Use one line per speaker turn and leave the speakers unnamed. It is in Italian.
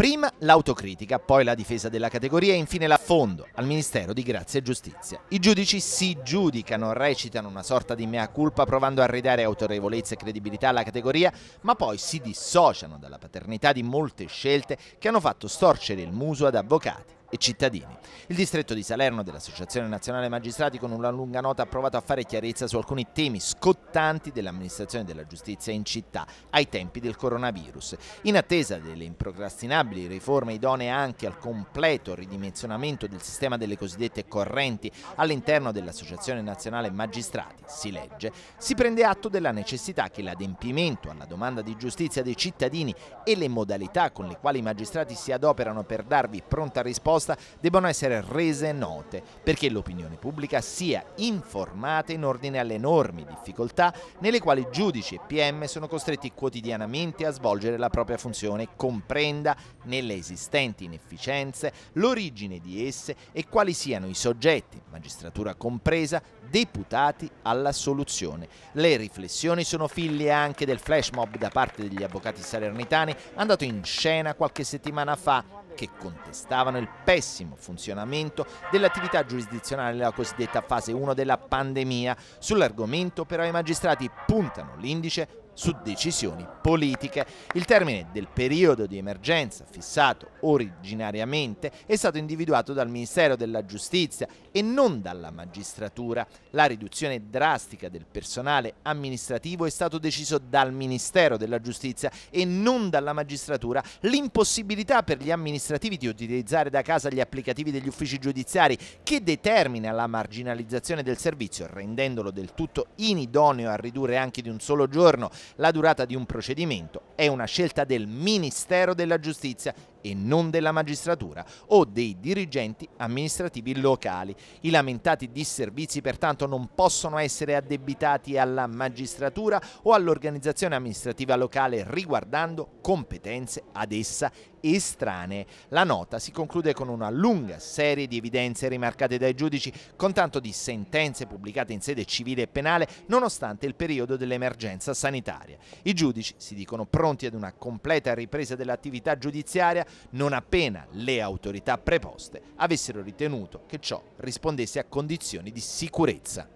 Prima l'autocritica, poi la difesa della categoria e infine l'affondo al Ministero di Grazia e Giustizia. I giudici si giudicano, recitano una sorta di mea culpa provando a ridare autorevolezza e credibilità alla categoria, ma poi si dissociano dalla paternità di molte scelte che hanno fatto storcere il muso ad avvocati, e cittadini. Il distretto di Salerno dell'Associazione Nazionale Magistrati con una lunga nota ha provato a fare chiarezza su alcuni temi scottanti dell'amministrazione della giustizia in città ai tempi del coronavirus. In attesa delle improcrastinabili riforme idonee anche al completo ridimensionamento del sistema delle cosiddette correnti all'interno dell'Associazione Nazionale Magistrati, si legge, si prende atto della necessità che l'adempimento alla domanda di giustizia dei cittadini e le modalità con le quali i magistrati si adoperano per darvi pronta risposta proposta debbano essere rese note perché l'opinione pubblica sia informata in ordine alle enormi difficoltà nelle quali giudici e PM sono costretti quotidianamente a svolgere la propria funzione e comprenda nelle esistenti inefficienze l'origine di esse e quali siano i soggetti, magistratura compresa, deputati alla soluzione. Le riflessioni sono figlie anche del flash mob da parte degli avvocati salernitani andato in scena qualche settimana fa che contestavano il pessimo funzionamento dell'attività giurisdizionale nella cosiddetta fase 1 della pandemia. Sull'argomento però i magistrati puntano l'indice su decisioni politiche. Il termine del periodo di emergenza fissato originariamente è stato individuato dal Ministero della Giustizia e non dalla magistratura. La riduzione drastica del personale amministrativo è stato deciso dal Ministero della Giustizia e non dalla magistratura. L'impossibilità per gli amministrativi di utilizzare da casa gli applicativi degli uffici giudiziari che determina la marginalizzazione del servizio rendendolo del tutto inidoneo a ridurre anche di un solo giorno la durata di un procedimento è una scelta del Ministero della Giustizia e non della magistratura o dei dirigenti amministrativi locali. I lamentati disservizi pertanto non possono essere addebitati alla magistratura o all'organizzazione amministrativa locale riguardando competenze ad essa estranee. La nota si conclude con una lunga serie di evidenze rimarcate dai giudici con tanto di sentenze pubblicate in sede civile e penale nonostante il periodo dell'emergenza sanitaria. I giudici si dicono pronti ad una completa ripresa dell'attività giudiziaria non appena le autorità preposte avessero ritenuto che ciò rispondesse a condizioni di sicurezza.